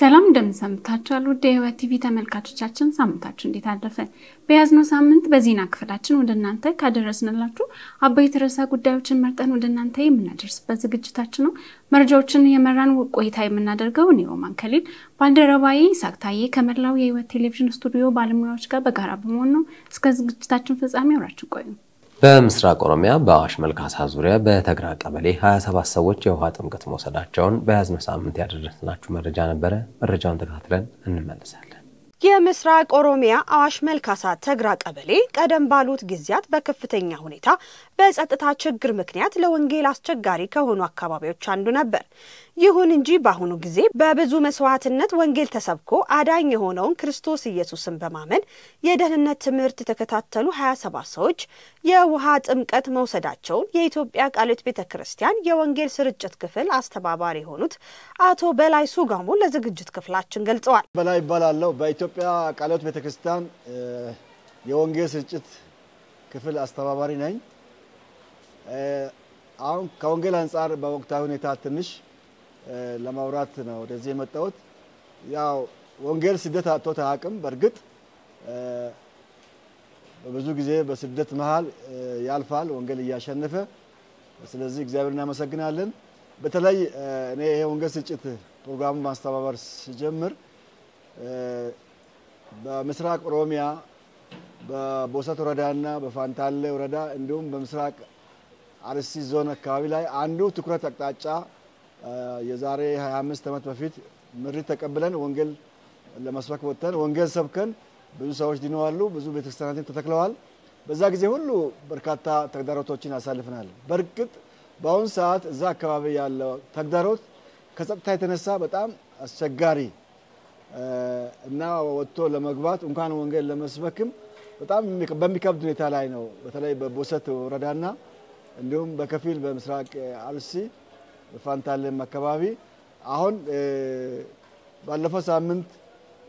ሰላም እንደምንሰምታችኋል ውድ የህይወት ቲቪ ተመልካቾቻችን ሳምንታችሁ እንዴት አለፈ? በያዝነው ሳምንት በዜና ክፍላችን ወደ እናንተ ካደረስንላችሁ አበይት ርዕሰ ጉዳዮችን መርጠን ወደ እናንተ የምናደርስበት ዝግጅታችን ነው። መረጃዎችን የመራን ቆይታ የምናደርገው እኔ ሮማን ከሊል፣ ባልደረባዬ ይሳቅ ከመላው የህይወት ቴሌቪዥን ስቱዲዮ ባለሙያዎች ጋር በጋራ በመሆን ነው። እስከ ዝግጅታችን ፍጻሜ አብራችሁ ቆዩ። በምስራቅ ኦሮሚያ በአዋሽ መልካሳ ዙሪያ በተግራ ቀበሌ 27 ሰዎች የውሃ ጥምቀት መውሰዳቸውን በያዝነው ሳምንት ያደረስናችሁ መረጃ ነበረ። መረጃውን ተከታትለን እንመለሳለን። የምስራቅ ኦሮሚያ አዋሽ መልካሳ ተግራ ቀበሌ ቀደም ባሉት ጊዜያት በከፍተኛ ሁኔታ በጸጥታ ችግር ምክንያት ለወንጌል አስቸጋሪ ከሆኑ አካባቢዎች አንዱ ነበር። ይሁን እንጂ በአሁኑ ጊዜ በብዙ መስዋዕትነት ወንጌል ተሰብኮ አዳኝ የሆነውን ክርስቶስ ኢየሱስን በማመን የደህንነት ትምህርት የተከታተሉ 27 ሰዎች የውሃ ጥምቀት መውሰዳቸውን የኢትዮጵያ ቃልዮት ቤተ ክርስቲያን የወንጌል ስርጭት ክፍል አስተባባሪ የሆኑት አቶ በላይ ሱጋሙ ለዝግጅት ክፍላችን ገልጸዋል። በላይ ይባላለሁ። በኢትዮጵያ ቃልዮት ቤተ ክርስቲያን የወንጌል ስርጭት ክፍል አስተባባሪ ነኝ። አሁን ከወንጌል አንጻር በወቅታዊ ሁኔታ ትንሽ ለማውራት ነው ወደዚህ የመጣሁት። ያው ወንጌል ስደት አጥቶት አያውቅም። በእርግጥ በብዙ ጊዜ በስደት መሀል ያልፋል ወንጌል እያሸነፈ። ስለዚህ እግዚአብሔር እናመሰግናለን። በተለይ እኔ ይሄ ወንጌል ስርጭት ፕሮግራሙ ማስተባበር ሲጀምር በምስራቅ ኦሮሚያ በቦሰት ወረዳና በፋንታሌ ወረዳ እንዲሁም በምስራቅ አርሲ ዞን አካባቢ ላይ አንዱ ትኩረት አቅጣጫ የዛሬ 25 ዓመት በፊት ምሪት ተቀብለን ወንጌል ለመስበክ ወጥተን ወንጌል ሰብከን ብዙ ሰዎች ድነዋሉ። ብዙ ቤተክርስቲያናትን ተተክለዋል። በዛ ጊዜ ሁሉ በርካታ ተግዳሮቶችን አሳልፈናል። በእርግጥ በአሁኑ ሰዓት እዛ አካባቢ ያለው ተግዳሮት ከጸጥታ የተነሳ በጣም አስቸጋሪ እና ወጥቶ ለመግባት እንኳን ወንጌል ለመስበክም በጣም በሚከብድ ሁኔታ ላይ ነው። በተለይ በቦሰት ወረዳና እንዲሁም በከፊል በምስራቅ አርሲ ፋንታለም አካባቢ አሁን ባለፈው ሳምንት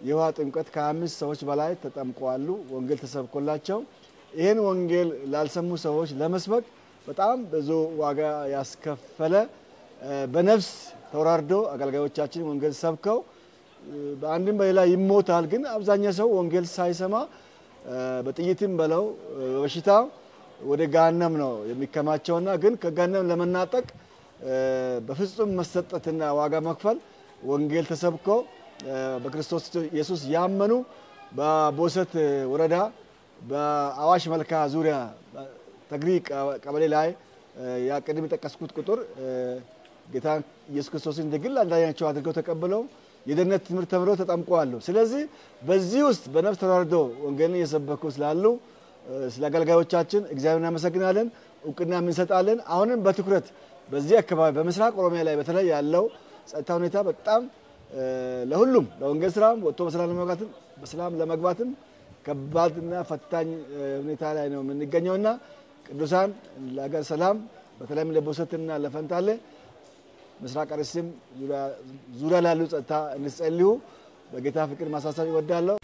የውሃ ጥምቀት ከአምስት ሰዎች በላይ ተጠምቀዋሉ። ወንጌል ተሰብኮላቸው ይህን ወንጌል ላልሰሙ ሰዎች ለመስበክ በጣም ብዙ ዋጋ ያስከፈለ በነፍስ ተወራርዶ አገልጋዮቻችን ወንጌል ሰብከው በአንድም በሌላ ይሞታል። ግን አብዛኛው ሰው ወንጌል ሳይሰማ በጥይትም በለው በሽታ ወደ ጋነም ነው የሚከማቸውና ግን ከጋነም ለመናጠቅ በፍጹም መሰጠትና ዋጋ መክፈል ወንጌል ተሰብኮ በክርስቶስ ኢየሱስ ያመኑ በቦሰት ወረዳ በአዋሽ መልካ ዙሪያ ተግሪ ቀበሌ ላይ ያ ቅድም የጠቀስኩት ቁጥር ጌታ ኢየሱስ ክርስቶስን እንደግል አንዳኛቸው አድርገው ተቀብለው የደህንነት ትምህርት ተምረው ተጠምቀዋሉ። ስለዚህ በዚህ ውስጥ በነፍስ ተራርዶ ወንጌልን እየሰበኩ ስላሉ ስለ አገልጋዮቻችን እግዚአብሔር እናመሰግናለን፣ እውቅና እንሰጣለን። አሁንም በትኩረት በዚህ አካባቢ በምስራቅ ኦሮሚያ ላይ በተለይ ያለው ጸጥታ ሁኔታ በጣም ለሁሉም ለወንጌል ስራም ወጥቶ በሰላም ለመግባትም በሰላም ለመግባትም ከባድና ፈታኝ ሁኔታ ላይ ነው የምንገኘውና ቅዱሳን ለሀገር ሰላም በተለይም ለቦሰትና ለፈንታሌ ምስራቅ አርሲም ዙሪያ ላሉ ጸጥታ እንጸልዩ በጌታ ፍቅር ማሳሰብ ይወዳለሁ።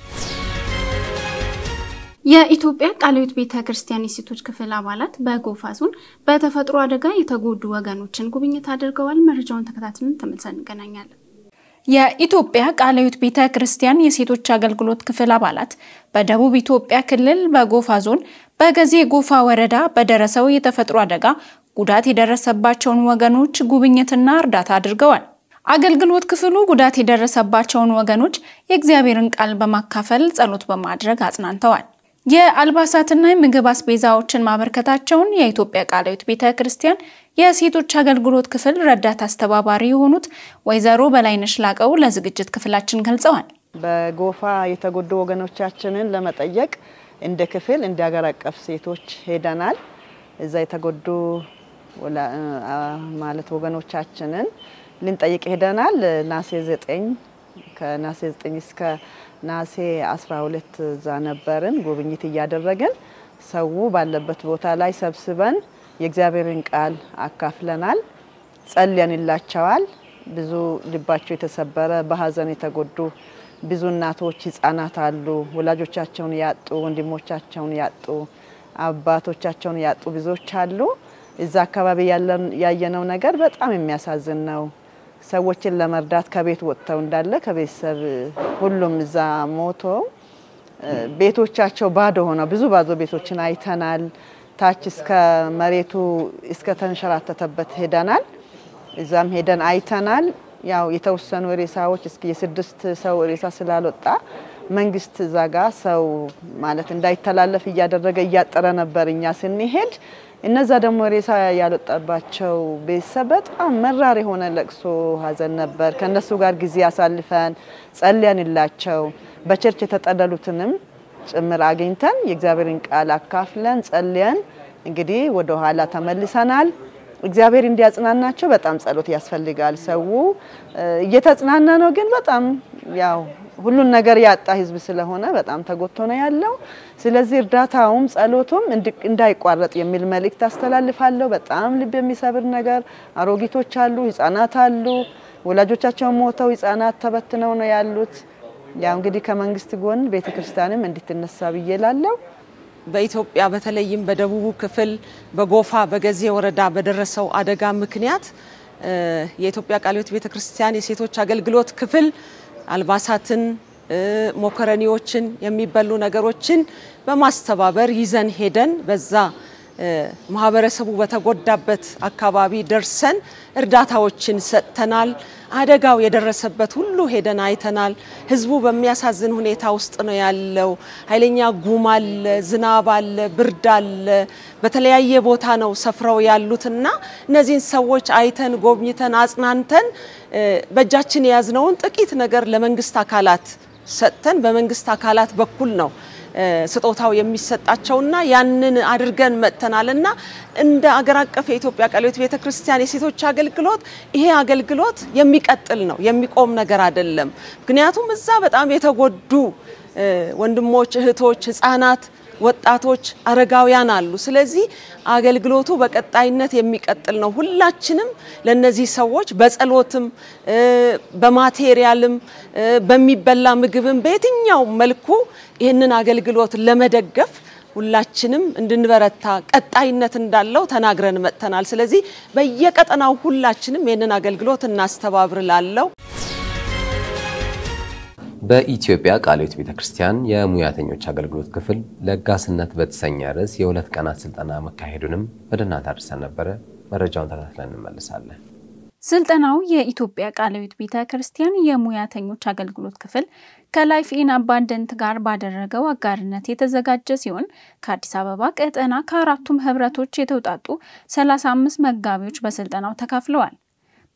የኢትዮጵያ ቃለ ሕይወት ቤተ ክርስቲያን የሴቶች ክፍል አባላት በጎፋ ዞን በተፈጥሮ አደጋ የተጎዱ ወገኖችን ጉብኝት አድርገዋል። መረጃውን ተከታትለን ተመልሰን እንገናኛለን። የኢትዮጵያ ቃለ ሕይወት ቤተ ክርስቲያን የሴቶች አገልግሎት ክፍል አባላት በደቡብ ኢትዮጵያ ክልል በጎፋ ዞን በገዜ ጎፋ ወረዳ በደረሰው የተፈጥሮ አደጋ ጉዳት የደረሰባቸውን ወገኖች ጉብኝትና እርዳታ አድርገዋል። አገልግሎት ክፍሉ ጉዳት የደረሰባቸውን ወገኖች የእግዚአብሔርን ቃል በማካፈል ጸሎት በማድረግ አጽናንተዋል። የአልባሳትና የምግብ አስቤዛዎችን ማበርከታቸውን የኢትዮጵያ ቃላዊት ቤተ ክርስቲያን የሴቶች አገልግሎት ክፍል ረዳት አስተባባሪ የሆኑት ወይዘሮ በላይነሽ ላቀው ለዝግጅት ክፍላችን ገልጸዋል። በጎፋ የተጎዱ ወገኖቻችንን ለመጠየቅ እንደ ክፍል እንደ ሀገር አቀፍ ሴቶች ሄደናል። እዛ የተጎዱ ማለት ወገኖቻችንን ልንጠይቅ ሄደናል። ናሴ ዘጠኝ ከናሴ 9 እስከ ናሴ 12 እዛ ነበርን ጉብኝት እያደረግን ሰው ባለበት ቦታ ላይ ሰብስበን የእግዚአብሔርን ቃል አካፍለናል። ጸልየንላቸዋል። ብዙ ልባቸው የተሰበረ በሀዘን የተጎዱ ብዙ እናቶች፣ ህጻናት አሉ። ወላጆቻቸውን ያጡ፣ ወንድሞቻቸውን ያጡ፣ አባቶቻቸውን ያጡ ብዙዎች አሉ። እዛ አካባቢ ያየነው ነገር በጣም የሚያሳዝን ነው። ሰዎችን ለመርዳት ከቤት ወጥተው እንዳለ ከቤተሰብ ሁሉም እዛ ሞቶ ቤቶቻቸው ባዶ ሆነ ብዙ ባዶ ቤቶችን አይተናል። ታች እስከ መሬቱ እስከ ተንሸራተተበት ሄደናል። እዛም ሄደን አይተናል። ያው የተወሰኑ ሬሳዎች እስ የስድስት ሰው ሬሳ ስላልወጣ መንግስት እዛ ጋ ሰው ማለት እንዳይተላለፍ እያደረገ እያጠረ ነበር። እኛ ስንሄድ እነዛ ደግሞ ሬሳ ያልወጣባቸው ቤተሰብ በጣም መራር የሆነ ለቅሶ ሀዘን ነበር። ከእነሱ ጋር ጊዜ አሳልፈን ጸልያንላቸው በቸርች የተጠለሉትንም ጭምር አግኝተን የእግዚአብሔርን ቃል አካፍለን ጸልየን እንግዲህ ወደ ኋላ ተመልሰናል። እግዚአብሔር እንዲያጽናናቸው በጣም ጸሎት ያስፈልጋል። ሰው እየተጽናና ነው፣ ግን በጣም ያው ሁሉን ነገር ያጣ ህዝብ ስለሆነ በጣም ተጎቶ ነው ያለው። ስለዚህ እርዳታውም ጸሎቱም እንዳይቋረጥ የሚል መልእክት አስተላልፋለሁ። በጣም ልብ የሚሰብር ነገር አሮጊቶች አሉ፣ ህጻናት አሉ። ወላጆቻቸው ሞተው ህጻናት ተበትነው ነው ያሉት። ያው እንግዲህ ከመንግስት ጎን ቤተክርስቲያንም እንድትነሳ ብዬ ላለው በኢትዮጵያ በተለይም በደቡቡ ክፍል በጎፋ በገዜ ወረዳ በደረሰው አደጋ ምክንያት የኢትዮጵያ ቃለ ሕይወት ቤተክርስቲያን የሴቶች አገልግሎት ክፍል አልባሳትን፣ ሞከረኒዎችን፣ የሚበሉ ነገሮችን በማስተባበር ይዘን ሄደን በዛ ማህበረሰቡ በተጎዳበት አካባቢ ደርሰን እርዳታዎችን ሰጥተናል። አደጋው የደረሰበት ሁሉ ሄደን አይተናል። ህዝቡ በሚያሳዝን ሁኔታ ውስጥ ነው ያለው። ኃይለኛ ጉም አለ፣ ዝናብ አለ፣ ብርድ አለ። በተለያየ ቦታ ነው ሰፍረው ያሉትና እነዚህን ሰዎች አይተን ጎብኝተን አጽናንተን በእጃችን የያዝነውን ጥቂት ነገር ለመንግስት አካላት ሰጥተን በመንግስት አካላት በኩል ነው ስጦታው የሚሰጣቸውና ያንን አድርገን መጥተናልና እንደ አገር አቀፍ የኢትዮጵያ ቃለ ሕይወት ቤተክርስቲያን የሴቶች አገልግሎት ይሄ አገልግሎት የሚቀጥል ነው፣ የሚቆም ነገር አይደለም። ምክንያቱም እዛ በጣም የተጎዱ ወንድሞች፣ እህቶች፣ ህጻናት ወጣቶች፣ አረጋውያን አሉ። ስለዚህ አገልግሎቱ በቀጣይነት የሚቀጥል ነው። ሁላችንም ለነዚህ ሰዎች በጸሎትም፣ በማቴሪያልም፣ በሚበላ ምግብም በየትኛው መልኩ ይህንን አገልግሎት ለመደገፍ ሁላችንም እንድንበረታ ቀጣይነት እንዳለው ተናግረን መጥተናል። ስለዚህ በየቀጠናው ሁላችንም ይህንን አገልግሎት እናስተባብር ላለው በኢትዮጵያ ቃለ ሕይወት ቤተ ክርስቲያን የሙያተኞች አገልግሎት ክፍል ለጋስነት በተሰኘ ርዕስ የሁለት ቀናት ስልጠና መካሄዱንም ወደ እናንተ አድርሰን ነበረ። መረጃውን ተከታትለን እንመልሳለን። ስልጠናው የኢትዮጵያ ቃለ ሕይወት ቤተ ክርስቲያን የሙያተኞች አገልግሎት ክፍል ከላይፍ ኢን አባንደንት ጋር ባደረገው አጋርነት የተዘጋጀ ሲሆን ከአዲስ አበባ ቀጠና ከአራቱም ህብረቶች የተውጣጡ 35 መጋቢዎች በስልጠናው ተካፍለዋል።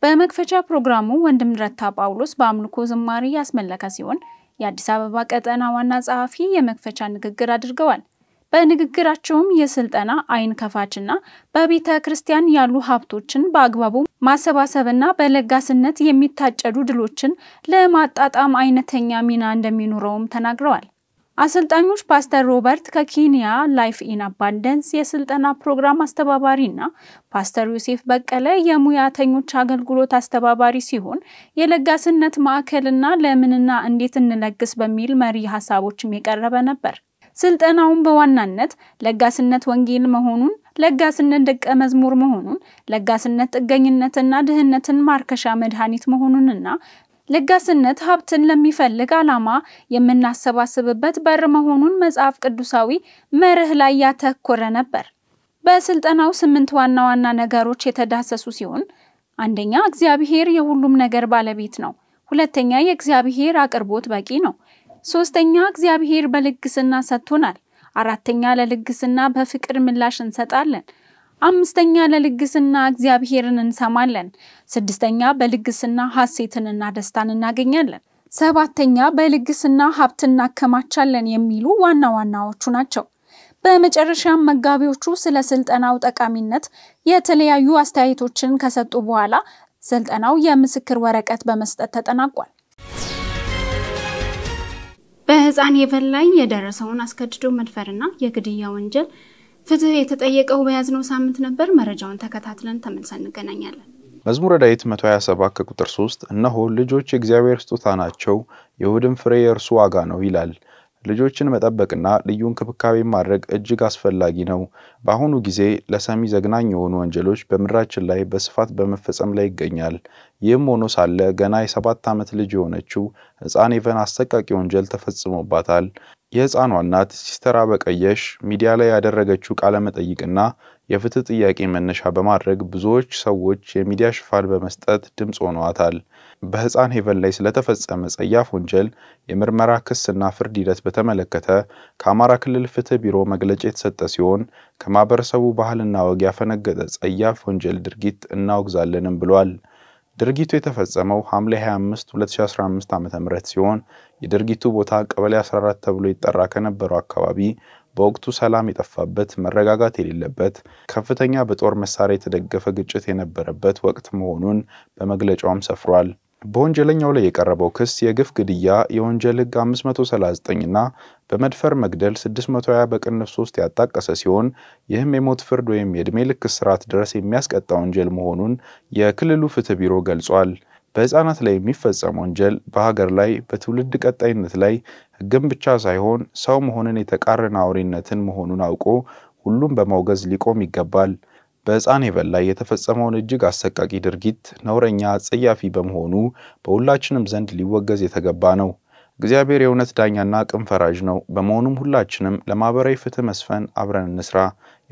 በመክፈቻ ፕሮግራሙ ወንድም ረታ ጳውሎስ በአምልኮ ዝማሬ ያስመለከ ሲሆን የአዲስ አበባ ቀጠና ዋና ጸሐፊ የመክፈቻ ንግግር አድርገዋል። በንግግራቸውም የስልጠና አይን ከፋችና በቤተ ክርስቲያን ያሉ ሀብቶችን በአግባቡ ማሰባሰብና በለጋስነት የሚታጨዱ ድሎችን ለማጣጣም አይነተኛ ሚና እንደሚኖረውም ተናግረዋል። አሰልጣኞች ፓስተር ሮበርት ከኬንያ ላይፍ ኢን አባንደንስ የስልጠና ፕሮግራም አስተባባሪ እና ፓስተር ዮሴፍ በቀለ የሙያተኞች አገልግሎት አስተባባሪ ሲሆን የለጋስነት ማዕከልና ለምንና እንዴት እንለግስ በሚል መሪ ሀሳቦችም የቀረበ ነበር። ስልጠናውን በዋናነት ለጋስነት ወንጌል መሆኑን፣ ለጋስነት ደቀ መዝሙር መሆኑን፣ ለጋስነት ጥገኝነትና ድህነትን ማርከሻ መድኃኒት መሆኑንና ለጋስነት ሀብትን ለሚፈልግ ዓላማ የምናሰባስብበት በር መሆኑን መጽሐፍ ቅዱሳዊ መርህ ላይ ያተኮረ ነበር። በስልጠናው ስምንት ዋና ዋና ነገሮች የተዳሰሱ ሲሆን አንደኛ፣ እግዚአብሔር የሁሉም ነገር ባለቤት ነው። ሁለተኛ፣ የእግዚአብሔር አቅርቦት በቂ ነው። ሶስተኛ እግዚአብሔር በልግስና ሰጥቶናል። አራተኛ ለልግስና በፍቅር ምላሽ እንሰጣለን። አምስተኛ ለልግስና እግዚአብሔርን እንሰማለን። ስድስተኛ በልግስና ሐሴትንና ደስታን እናገኛለን። ሰባተኛ በልግስና ሀብት እናከማቻለን የሚሉ ዋና ዋናዎቹ ናቸው። በመጨረሻም መጋቢዎቹ ስለ ስልጠናው ጠቃሚነት የተለያዩ አስተያየቶችን ከሰጡ በኋላ ስልጠናው የምስክር ወረቀት በመስጠት ተጠናቋል። በህፃን የቨል ላይ የደረሰውን አስገድዶ መድፈርና የግድያ ወንጀል ፍትህ የተጠየቀው በያዝነው ሳምንት ነበር። መረጃውን ተከታትለን ተመልሰን እንገናኛለን። መዝሙረ ዳዊት 127 ከቁጥር 3 እነሆ ልጆች የእግዚአብሔር ስጦታ ናቸው፣ የሆድም ፍሬ የእርሱ ዋጋ ነው ይላል። ልጆችን መጠበቅና ልዩ እንክብካቤ ማድረግ እጅግ አስፈላጊ ነው። በአሁኑ ጊዜ ለሰሚ ዘግናኝ የሆኑ ወንጀሎች በምድራችን ላይ በስፋት በመፈጸም ላይ ይገኛል። ይህም ሆኖ ሳለ ገና የሰባት ዓመት ልጅ የሆነችው ሕፃን ኤቨን አሰቃቂ ወንጀል ተፈጽሞባታል። የህፃኗ እናት ሲስተር አበቀየሽ ሚዲያ ላይ ያደረገችው ቃለ መጠይቅና የፍትህ ጥያቄ መነሻ በማድረግ ብዙዎች ሰዎች የሚዲያ ሽፋን በመስጠት ድምፅ ሆነዋታል። በህፃን ሄቨን ላይ ስለተፈጸመ ጸያፍ ወንጀል የምርመራ ክስና ፍርድ ሂደት በተመለከተ ከአማራ ክልል ፍትህ ቢሮ መግለጫ የተሰጠ ሲሆን ከማህበረሰቡ ባህልና ወግ ያፈነገጠ ጸያፍ ወንጀል ድርጊት እናወግዛለንም ብሏል። ድርጊቱ የተፈጸመው ሐምሌ 25 2015 ዓ.ም ሲሆን የድርጊቱ ቦታ ቀበሌ 14 ተብሎ ይጠራ ከነበረው አካባቢ በወቅቱ ሰላም የጠፋበት፣ መረጋጋት የሌለበት፣ ከፍተኛ በጦር መሳሪያ የተደገፈ ግጭት የነበረበት ወቅት መሆኑን በመግለጫውም ሰፍሯል። በወንጀለኛው ላይ የቀረበው ክስ የግፍ ግድያ የወንጀል ህግ 539 እና በመድፈር መግደል 620 በቅንፍ 3 ያጣቀሰ ሲሆን ይህም የሞት ፍርድ ወይም የዕድሜ ልክ እስራት ድረስ የሚያስቀጣ ወንጀል መሆኑን የክልሉ ፍትህ ቢሮ ገልጿል። በህፃናት ላይ የሚፈጸም ወንጀል በሀገር ላይ በትውልድ ቀጣይነት ላይ ህግን ብቻ ሳይሆን ሰው መሆንን የተቃረነ አውሬነትን መሆኑን አውቆ ሁሉም በማውገዝ ሊቆም ይገባል። በህፃን ሕይወት ላይ የተፈጸመውን እጅግ አሰቃቂ ድርጊት ነውረኛ፣ ጸያፊ በመሆኑ በሁላችንም ዘንድ ሊወገዝ የተገባ ነው። እግዚአብሔር የእውነት ዳኛና ቅን ፈራጅ ነው። በመሆኑም ሁላችንም ለማህበራዊ ፍትህ መስፈን አብረን እንስራ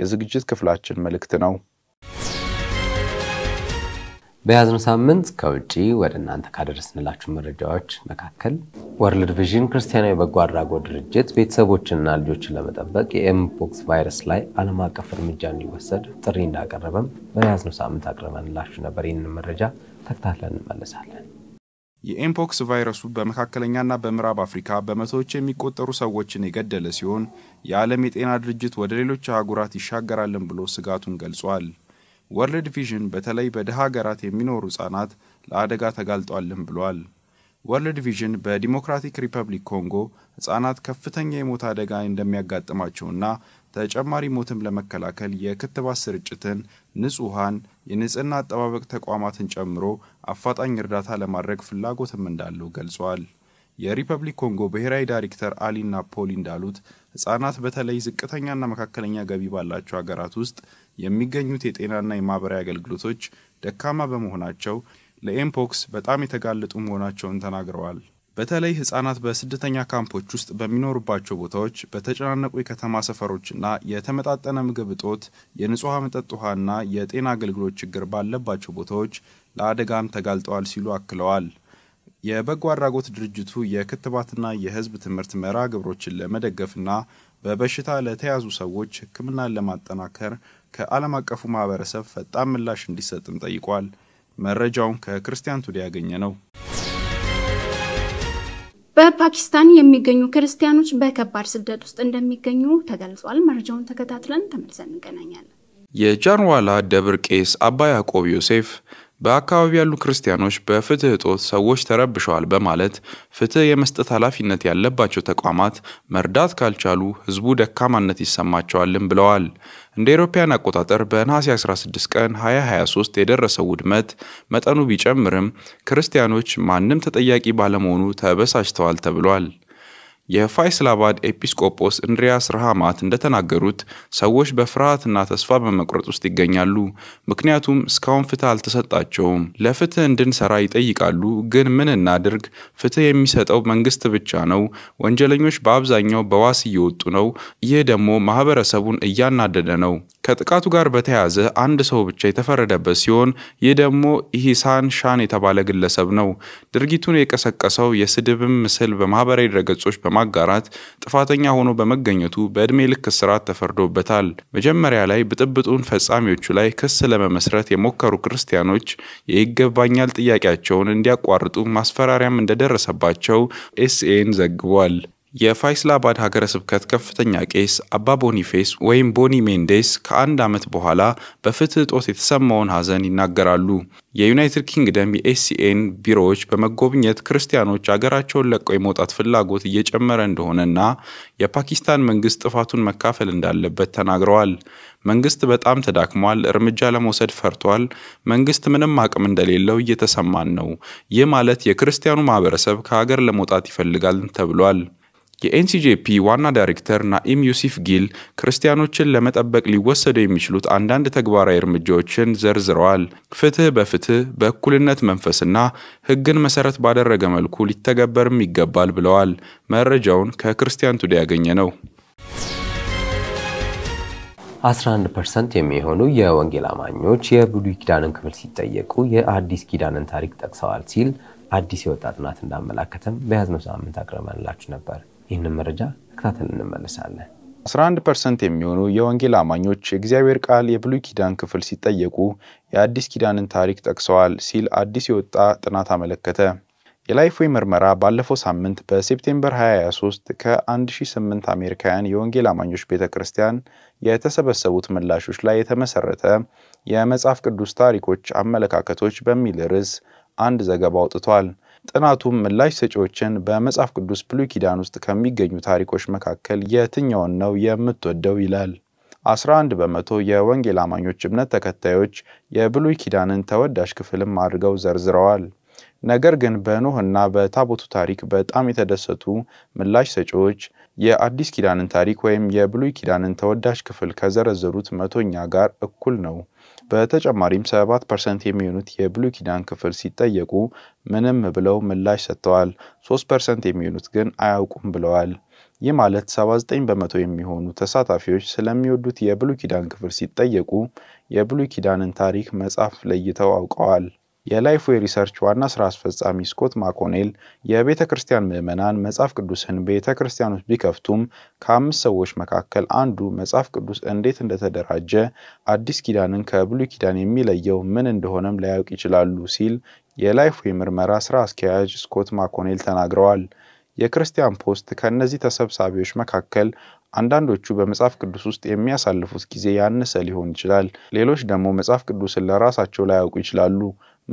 የዝግጅት ክፍላችን መልእክት ነው። በያዝነው ሳምንት ከውጭ ወደ እናንተ ካደረስንላችሁ መረጃዎች መካከል ወርልድ ቪዥን ክርስቲያናዊ በጎ አድራጎት ድርጅት ቤተሰቦችንና ልጆችን ለመጠበቅ የኤምፖክስ ቫይረስ ላይ ዓለም አቀፍ እርምጃ እንዲወሰድ ጥሪ እንዳቀረበም በያዝነው ሳምንት አቅርበንላችሁ ነበር። ይህንን መረጃ ተከታትለን እንመለሳለን። የኤምፖክስ ቫይረሱ በመካከለኛና በምዕራብ አፍሪካ በመቶዎች የሚቆጠሩ ሰዎችን የገደለ ሲሆን የዓለም የጤና ድርጅት ወደ ሌሎች አህጉራት ይሻገራልን ብሎ ስጋቱን ገልጿል። ወርልድ ቪዥን በተለይ በድሃ ሀገራት የሚኖሩ ህጻናት ለአደጋ ተጋልጧልም ብሏል። ወርልድ ቪዥን በዲሞክራቲክ ሪፐብሊክ ኮንጎ ህጻናት ከፍተኛ የሞት አደጋ እንደሚያጋጥማቸውና ተጨማሪ ሞትም ለመከላከል የክትባት ስርጭትን፣ ንጹህ ውሃን፣ የንጽህና አጠባበቅ ተቋማትን ጨምሮ አፋጣኝ እርዳታ ለማድረግ ፍላጎትም እንዳለው ገልጿል። የሪፐብሊክ ኮንጎ ብሔራዊ ዳይሬክተር አሊና ፖሊ እንዳሉት ህጻናት በተለይ ዝቅተኛና መካከለኛ ገቢ ባላቸው ሀገራት ውስጥ የሚገኙት የጤናና የማህበራዊ አገልግሎቶች ደካማ በመሆናቸው ለኤምፖክስ በጣም የተጋለጡ መሆናቸውን ተናግረዋል። በተለይ ህጻናት በስደተኛ ካምፖች ውስጥ በሚኖሩባቸው ቦታዎች በተጨናነቁ የከተማ ሰፈሮችና የተመጣጠነ ምግብ እጦት፣ የንጹህ መጠጥ ውሃና የጤና አገልግሎት ችግር ባለባቸው ቦታዎች ለአደጋም ተጋልጠዋል ሲሉ አክለዋል። የበጎ አድራጎት ድርጅቱ የክትባትና የህዝብ ትምህርት መርሃ ግብሮችን ለመደገፍና በበሽታ ለተያዙ ሰዎች ህክምናን ለማጠናከር ከዓለም አቀፉ ማህበረሰብ ፈጣን ምላሽ እንዲሰጥም ጠይቋል። መረጃውን ከክርስቲያን ቱዴ ያገኘ ነው። በፓኪስታን የሚገኙ ክርስቲያኖች በከባድ ስደት ውስጥ እንደሚገኙ ተገልጿል። መረጃውን ተከታትለን ተመልሰን እንገናኛለን። የጃንዋላ ደብር ቄስ አባ ያዕቆብ ዮሴፍ በአካባቢ ያሉ ክርስቲያኖች በፍትህ እጦት ሰዎች ተረብሸዋል በማለት ፍትህ የመስጠት ኃላፊነት ያለባቸው ተቋማት መርዳት ካልቻሉ ህዝቡ ደካማነት ይሰማቸዋልም ብለዋል። እንደ አውሮፓውያን አቆጣጠር በነሐሴ 16 ቀን 2023 የደረሰው ውድመት መጠኑ ቢጨምርም ክርስቲያኖች ማንም ተጠያቂ ባለመሆኑ ተበሳጭተዋል ተብሏል። የፋይስላባድ ኤጲስቆጶስ እንድሪያስ ረሃማት እንደተናገሩት ሰዎች በፍርሃትና ተስፋ በመቁረጥ ውስጥ ይገኛሉ። ምክንያቱም እስካሁን ፍትህ አልተሰጣቸውም። ለፍትህ እንድንሰራ ይጠይቃሉ፣ ግን ምን እናድርግ? ፍትህ የሚሰጠው መንግስት ብቻ ነው። ወንጀለኞች በአብዛኛው በዋስ እየወጡ ነው። ይህ ደግሞ ማህበረሰቡን እያናደደ ነው። ከጥቃቱ ጋር በተያያዘ አንድ ሰው ብቻ የተፈረደበት ሲሆን ይህ ደግሞ ኢህሳን ሻን የተባለ ግለሰብ ነው። ድርጊቱን የቀሰቀሰው የስድብም ምስል በማህበራዊ ድረገጾች በማጋራት ጥፋተኛ ሆኖ በመገኘቱ በዕድሜ ልክ እስራት ተፈርዶበታል። መጀመሪያ ላይ ብጥብጡን ፈጻሚዎቹ ላይ ክስ ለመመስረት የሞከሩ ክርስቲያኖች የይገባኛል ጥያቄያቸውን እንዲያቋርጡ ማስፈራሪያም እንደደረሰባቸው ኤስኤን ዘግቧል። የፋይስላባድ ሀገረ ስብከት ከፍተኛ ቄስ አባ ቦኒፌስ ወይም ቦኒ ሜንዴስ ከአንድ ዓመት በኋላ በፍትህ እጦት የተሰማውን ሐዘን ይናገራሉ። የዩናይትድ ኪንግደም የኤስሲኤን ቢሮዎች በመጎብኘት ክርስቲያኖች አገራቸውን ለቀው የመውጣት ፍላጎት እየጨመረ እንደሆነና የፓኪስታን መንግስት ጥፋቱን መካፈል እንዳለበት ተናግረዋል። መንግስት በጣም ተዳክሟል፣ እርምጃ ለመውሰድ ፈርቷል። መንግስት ምንም አቅም እንደሌለው እየተሰማን ነው። ይህ ማለት የክርስቲያኑ ማህበረሰብ ከሀገር ለመውጣት ይፈልጋል ተብሏል። የኤንሲጄፒ ዋና ዳይሬክተር ናኢም ዩሲፍ ጊል ክርስቲያኖችን ለመጠበቅ ሊወሰዱ የሚችሉት አንዳንድ ተግባራዊ እርምጃዎችን ዘርዝረዋል። ፍትህ በፍትህ በእኩልነት መንፈስና ሕግን መሰረት ባደረገ መልኩ ሊተገበርም ይገባል ብለዋል። መረጃውን ከክርስቲያን ቱዴ ያገኘ ነው። 11 ፐርሰንት የሚሆኑ የወንጌል አማኞች የብሉይ ኪዳንን ክፍል ሲጠየቁ የአዲስ ኪዳንን ታሪክ ጠቅሰዋል ሲል አዲስ የወጣ ጥናት እንዳመላከተም በያዝነው ሳምንት አቅርበንላችሁ ነበር። ይህንን መረጃ ተከታተል እንመለሳለን። 11 ፐርሰንት የሚሆኑ የወንጌል አማኞች የእግዚአብሔር ቃል የብሉይ ኪዳን ክፍል ሲጠየቁ የአዲስ ኪዳንን ታሪክ ጠቅሰዋል ሲል አዲስ የወጣ ጥናት አመለከተ። የላይፍዌይ ምርመራ ባለፈው ሳምንት በሴፕቴምበር 23 ከ1008 አሜሪካውያን የወንጌል አማኞች ቤተ ክርስቲያን የተሰበሰቡት ምላሾች ላይ የተመሰረተ የመጽሐፍ ቅዱስ ታሪኮች አመለካከቶች በሚል ርዕስ አንድ ዘገባ አውጥቷል። ጥናቱም ምላሽ ሰጪዎችን በመጽሐፍ ቅዱስ ብሉይ ኪዳን ውስጥ ከሚገኙ ታሪኮች መካከል የትኛውን ነው የምትወደው ይላል። 11 በመቶ የወንጌል አማኞች እምነት ተከታዮች የብሉይ ኪዳንን ተወዳጅ ክፍልም አድርገው ዘርዝረዋል። ነገር ግን በኖህና በታቦቱ ታሪክ በጣም የተደሰቱ ምላሽ ሰጪዎች የአዲስ ኪዳንን ታሪክ ወይም የብሉይ ኪዳንን ተወዳጅ ክፍል ከዘረዘሩት መቶኛ ጋር እኩል ነው። በተጨማሪም 7 ፐርሰንት የሚሆኑት የብሉይ ኪዳን ክፍል ሲጠየቁ ምንም ብለው ምላሽ ሰጥተዋል። 3 ፐርሰንት የሚሆኑት ግን አያውቁም ብለዋል። ይህ ማለት 79 በመቶ የሚሆኑ ተሳታፊዎች ስለሚወዱት የብሉይ ኪዳን ክፍል ሲጠየቁ የብሉይ ኪዳንን ታሪክ መጽሐፍ ለይተው አውቀዋል። የላይፍዌይ ሪሰርች ዋና ስራ አስፈጻሚ ስኮት ማኮኔል የቤተ ክርስቲያን ምዕመናን መጽሐፍ ቅዱስን ቤተ ውስጥ ቢከፍቱም ከአምስት ሰዎች መካከል አንዱ መጽሐፍ ቅዱስ እንዴት እንደተደራጀ አዲስ ኪዳንን ከብሉይ ኪዳን የሚለየው ምን እንደሆነም ላያውቅ ይችላሉ ሲል የላይፍዌይ ምርመራ ስራ አስኪያጅ ስኮት ማኮኔል ተናግረዋል። የክርስቲያን ፖስት ከእነዚህ ተሰብሳቢዎች መካከል አንዳንዶቹ በመጽሐፍ ቅዱስ ውስጥ የሚያሳልፉት ጊዜ ያነሰ ሊሆን ይችላል። ሌሎች ደግሞ መጽሐፍ ቅዱስን ለራሳቸው ላያውቁ ይችላሉ።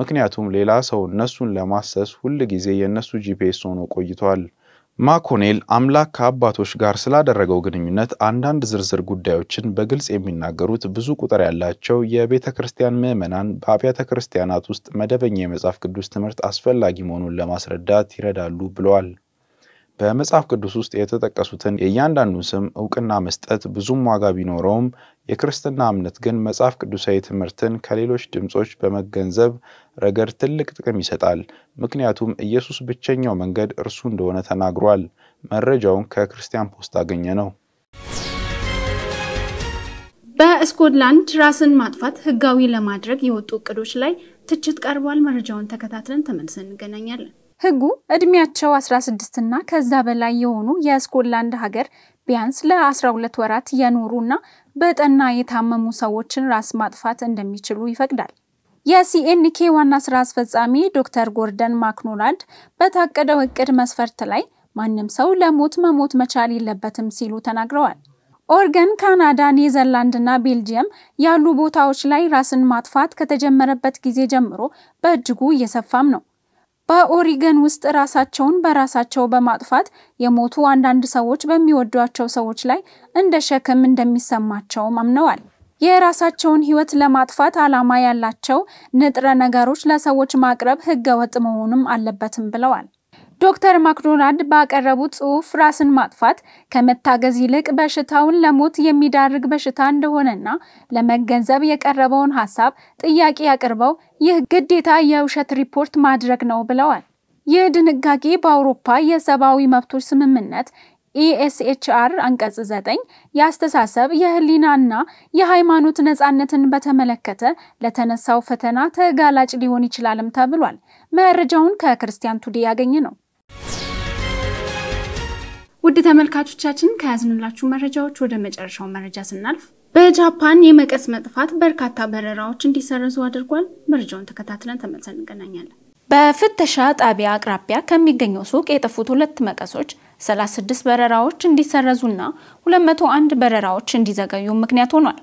ምክንያቱም ሌላ ሰው እነሱን ለማሰስ ሁል ጊዜ የእነሱ ጂፒኤስ ሆኖ ቆይቷል። ማኮኔል አምላክ ከአባቶች ጋር ስላደረገው ግንኙነት አንዳንድ ዝርዝር ጉዳዮችን በግልጽ የሚናገሩት ብዙ ቁጥር ያላቸው የቤተ ክርስቲያን ምዕመናን በአብያተ ክርስቲያናት ውስጥ መደበኛ የመጽሐፍ ቅዱስ ትምህርት አስፈላጊ መሆኑን ለማስረዳት ይረዳሉ ብለዋል። በመጽሐፍ ቅዱስ ውስጥ የተጠቀሱትን የእያንዳንዱን ስም እውቅና መስጠት ብዙም ዋጋ ቢኖረውም የክርስትና እምነት ግን መጽሐፍ ቅዱሳዊ ትምህርትን ከሌሎች ድምፆች በመገንዘብ ረገድ ትልቅ ጥቅም ይሰጣል። ምክንያቱም ኢየሱስ ብቸኛው መንገድ እርሱ እንደሆነ ተናግሯል። መረጃውን ከክርስቲያን ፖስት አገኘ ነው። በስኮትላንድ ራስን ማጥፋት ህጋዊ ለማድረግ የወጡ እቅዶች ላይ ትችት ቀርቧል። መረጃውን ተከታትለን ተመልሰን እንገናኛለን። ህጉ እድሜያቸው 16 እና ከዛ በላይ የሆኑ የስኮትላንድ ሀገር ቢያንስ ለ12 ወራት የኖሩ እና በጠና የታመሙ ሰዎችን ራስ ማጥፋት እንደሚችሉ ይፈቅዳል። የሲኤንኬ ዋና ስራ አስፈጻሚ ዶክተር ጎርደን ማክኖላንድ በታቀደው እቅድ መስፈርት ላይ ማንም ሰው ለሞት መሞት መቻል የለበትም ሲሉ ተናግረዋል። ኦርገን፣ ካናዳ፣ ኔዘርላንድ እና ቤልጅየም ያሉ ቦታዎች ላይ ራስን ማጥፋት ከተጀመረበት ጊዜ ጀምሮ በእጅጉ እየሰፋም ነው። በኦሪገን ውስጥ ራሳቸውን በራሳቸው በማጥፋት የሞቱ አንዳንድ ሰዎች በሚወዷቸው ሰዎች ላይ እንደ ሸክም እንደሚሰማቸውም አምነዋል። የራሳቸውን ህይወት ለማጥፋት ዓላማ ያላቸው ንጥረ ነገሮች ለሰዎች ማቅረብ ህገወጥ ወጥ አለበትም ብለዋል። ዶክተር ማክዶናልድ ባቀረቡት ጽሑፍ ራስን ማጥፋት ከመታገዝ ይልቅ በሽታውን ለሞት የሚዳርግ በሽታ እንደሆነና ለመገንዘብ የቀረበውን ሀሳብ ጥያቄ አቅርበው ይህ ግዴታ የውሸት ሪፖርት ማድረግ ነው ብለዋል። ይህ ድንጋጌ በአውሮፓ የሰብአዊ መብቶች ስምምነት ኢኤስኤችአር e አንቀጽ 9 የአስተሳሰብ የህሊናና የሃይማኖት ነጻነትን በተመለከተ ለተነሳው ፈተና ተጋላጭ ሊሆን ይችላልም ተብሏል። መረጃውን ከክርስቲያን ቱዴ ያገኘ ነው። ውድ ተመልካቾቻችን ከያዝንላችሁ መረጃዎች ወደ መጨረሻው መረጃ ስናልፍ በጃፓን የመቀስ መጥፋት በርካታ በረራዎች እንዲሰረዙ አድርጓል። መረጃውን ተከታትለን ተመልሰን እንገናኛለን። በፍተሻ ጣቢያ አቅራቢያ ከሚገኘው ሱቅ የጠፉት ሁለት መቀሶች 36 በረራዎች እንዲሰረዙና 201 በረራዎች እንዲዘገዩ ምክንያት ሆኗል።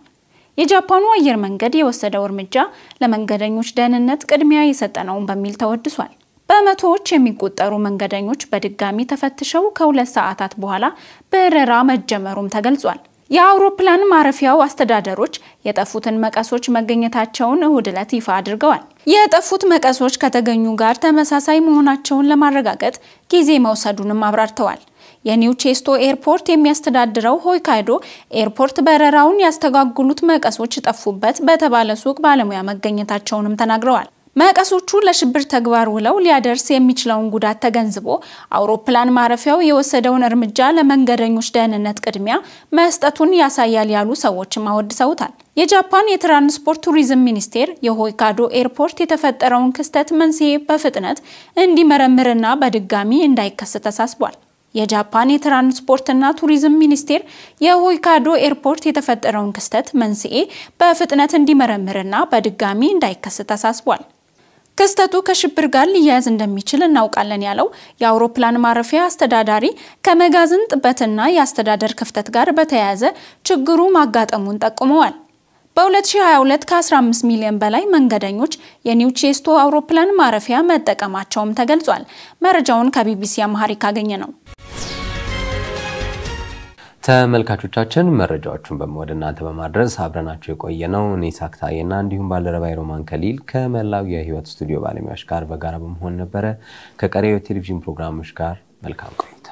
የጃፓኑ አየር መንገድ የወሰደው እርምጃ ለመንገደኞች ደህንነት ቅድሚያ የሰጠ ነው በሚል ተወድሷል። በመቶዎች የሚቆጠሩ መንገደኞች በድጋሚ ተፈትሸው ከሁለት ሰዓታት በኋላ በረራ መጀመሩም ተገልጿል። የአውሮፕላን ማረፊያው አስተዳደሮች የጠፉትን መቀሶች መገኘታቸውን እሁድ ዕለት ይፋ አድርገዋል። የጠፉት መቀሶች ከተገኙ ጋር ተመሳሳይ መሆናቸውን ለማረጋገጥ ጊዜ መውሰዱንም አብራርተዋል። የኒው ቼስቶ ኤርፖርት የሚያስተዳድረው ሆይካይዶ ኤርፖርት በረራውን ያስተጓጉሉት መቀሶች ጠፉበት በተባለ ሱቅ ባለሙያ መገኘታቸውንም ተናግረዋል። መቀሶቹ ለሽብር ተግባር ውለው ሊያደርስ የሚችለውን ጉዳት ተገንዝቦ አውሮፕላን ማረፊያው የወሰደውን እርምጃ ለመንገደኞች ደህንነት ቅድሚያ መስጠቱን ያሳያል ያሉ ሰዎችም አወድሰውታል። የጃፓን የትራንስፖርት ቱሪዝም ሚኒስቴር የሆይካዶ ኤርፖርት የተፈጠረውን ክስተት መንስኤ በፍጥነት እንዲመረምርና በድጋሚ እንዳይከሰት ተሳስቧል። የጃፓን የትራንስፖርትና ቱሪዝም ሚኒስቴር የሆይካዶ ኤርፖርት የተፈጠረውን ክስተት መንስኤ በፍጥነት እንዲመረምርና በድጋሚ እንዳይከሰት አሳስቧል። ክስተቱ ከሽብር ጋር ሊያያዝ እንደሚችል እናውቃለን ያለው የአውሮፕላን ማረፊያ አስተዳዳሪ ከመጋዘን ጥበትና የአስተዳደር ክፍተት ጋር በተያያዘ ችግሩ ማጋጠሙን ጠቁመዋል። በ2022 ከ15 ሚሊዮን በላይ መንገደኞች የኒው ቼስቶ አውሮፕላን ማረፊያ መጠቀማቸውም ተገልጿል። መረጃውን ከቢቢሲ አማርኛ ያገኘ ነው። ተመልካቾቻችን መረጃዎቹን ወደ እናንተ በማድረስ አብረናቸው የቆየ ነው። እኔ እንዲሁም ባልደረባይ ሮማን ከሊል ከመላው የህይወት ስቱዲዮ ባለሙያዎች ጋር በጋራ በመሆን ነበረ። ከቀሪው የቴሌቪዥን ፕሮግራሞች ጋር መልካም ቆይታ